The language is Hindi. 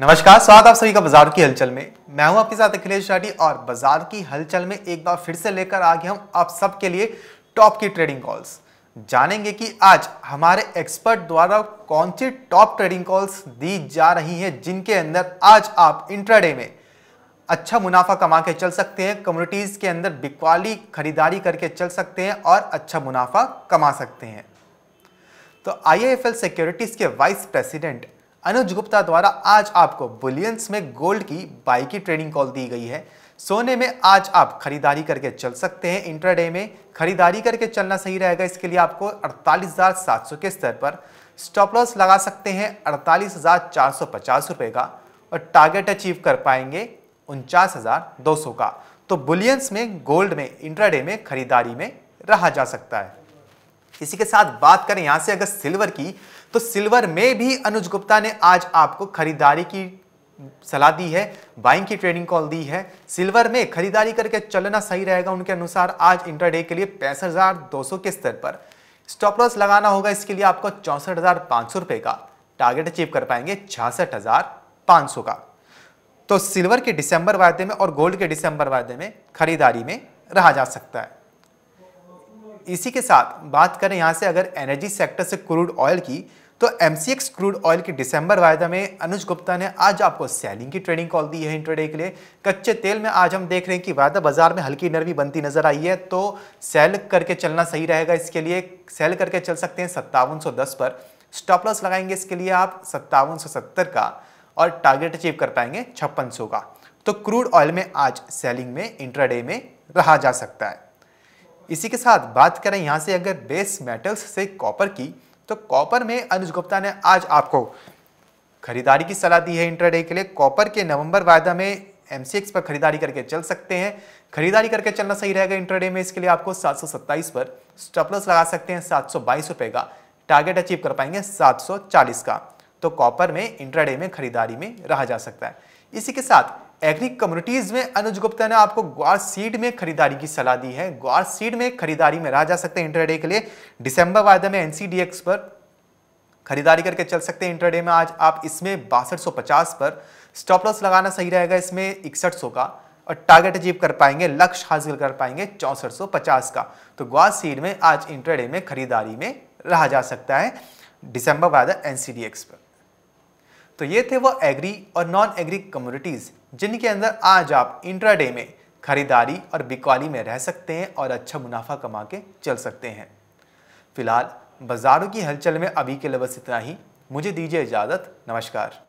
नमस्कार स्वागत आप सभी का बाजार की हलचल में मैं हूं आपके साथ अखिलेश राठी और बाजार की हलचल में एक बार फिर से लेकर आ गए हम आप सबके लिए टॉप की ट्रेडिंग कॉल्स जानेंगे कि आज हमारे एक्सपर्ट द्वारा कौन सी टॉप ट्रेडिंग कॉल्स दी जा रही हैं जिनके अंदर आज आप इंट्राडे में अच्छा मुनाफा कमा के चल सकते हैं कम्युनिटीज के अंदर बिकवाली खरीदारी करके चल सकते हैं और अच्छा मुनाफा कमा सकते हैं तो आई सिक्योरिटीज के वाइस प्रेसिडेंट अनुज गुप्ता द्वारा आज आपको बुलियंस में गोल्ड की बाई की ट्रेडिंग कॉल दी गई है सोने में आज आप खरीदारी करके चल सकते हैं इंटरडे में खरीदारी करके चलना सही रहेगा इसके लिए आपको 48,700 के स्तर पर स्टॉप लॉस लगा सकते हैं अड़तालीस रुपए का और टारगेट अचीव कर पाएंगे उनचास का तो बुलियंस में गोल्ड में इंटरडे में खरीदारी में रहा जा सकता है इसी के साथ बात करें यहां से अगर सिल्वर की तो सिल्वर में भी अनुज गुप्ता ने आज आपको खरीदारी की सलाह दी है बाइंग की ट्रेडिंग कॉल दी है सिल्वर में खरीदारी करके चलना सही रहेगा उनके अनुसार आज इंटरडे के लिए पैंसठ के स्तर पर स्टॉप लॉस लगाना होगा इसके लिए आपको चौंसठ रुपए का टारगेट अचीव कर पाएंगे छियासठ का तो सिल्वर के दिसंबर वायदे में और गोल्ड के दिसंबर वायदे में खरीदारी में रहा जा सकता है इसी के साथ बात करें यहाँ से अगर एनर्जी सेक्टर से क्रूड ऑयल की तो एम क्रूड ऑयल की दिसंबर वायदा में अनुज गुप्ता ने आज आपको सेलिंग की ट्रेडिंग कॉल दी है इंटरडे के लिए कच्चे तेल में आज हम देख रहे हैं कि वायदा बाजार में हल्की नरवी बनती नजर आई है तो सेल करके चलना सही रहेगा इसके लिए सेल करके चल सकते हैं सत्तावन पर स्टॉप लॉस लगाएंगे इसके लिए आप सत्तावन का और टारगेट अचीव कर पाएंगे छप्पन का तो क्रूड ऑयल में आज सेलिंग में इंटरडे में रहा जा सकता है इसी के साथ बात करें यहाँ से अगर बेस मेटल्स से कॉपर की तो कॉपर में अनुज गुप्ता ने आज आपको खरीदारी की सलाह दी है इंटरडे के लिए कॉपर के नवंबर वायदा में एम पर खरीदारी करके चल सकते हैं खरीदारी करके चलना सही रहेगा इंटरडे में इसके लिए आपको सत्ताईस पर स्टॉपलस लगा सकते हैं सात रुपए का टारगेट अचीव कर पाएंगे 740 का तो कॉपर में इंट्राडे में खरीदारी में रहा जा सकता है इसी के साथ एग्री कम्युनिटीज में अनुज गुप्ता ने आपको ग्वार सीड में खरीदारी की सलाह दी है ग्वार सीड में खरीदारी में रहा जा सकते हैं इंटरडे के लिए दिसंबर वायदा में एनसीडीएक्स पर खरीदारी करके चल सकते हैं इंटरडे में आज आप इसमें बासठ पर स्टॉप लॉस लगाना सही रहेगा इसमें इकसठ का और टारगेट अचीव कर पाएंगे लक्ष्य हासिल कर पाएंगे चौंसठ का तो ग्वार सीड में आज इंटरडे में खरीदारी में रहा जा सकता है डिसंबर वायदा एनसीडीएक्स पर तो ये थे वो एग्री और नॉन एग्री कम्युनिटीज़ जिनके अंदर आज आप इंट्राडे में खरीदारी और बिकवाली में रह सकते हैं और अच्छा मुनाफा कमा के चल सकते हैं फिलहाल बाजारों की हलचल में अभी के लवस इतना ही मुझे दीजिए इजाज़त नमस्कार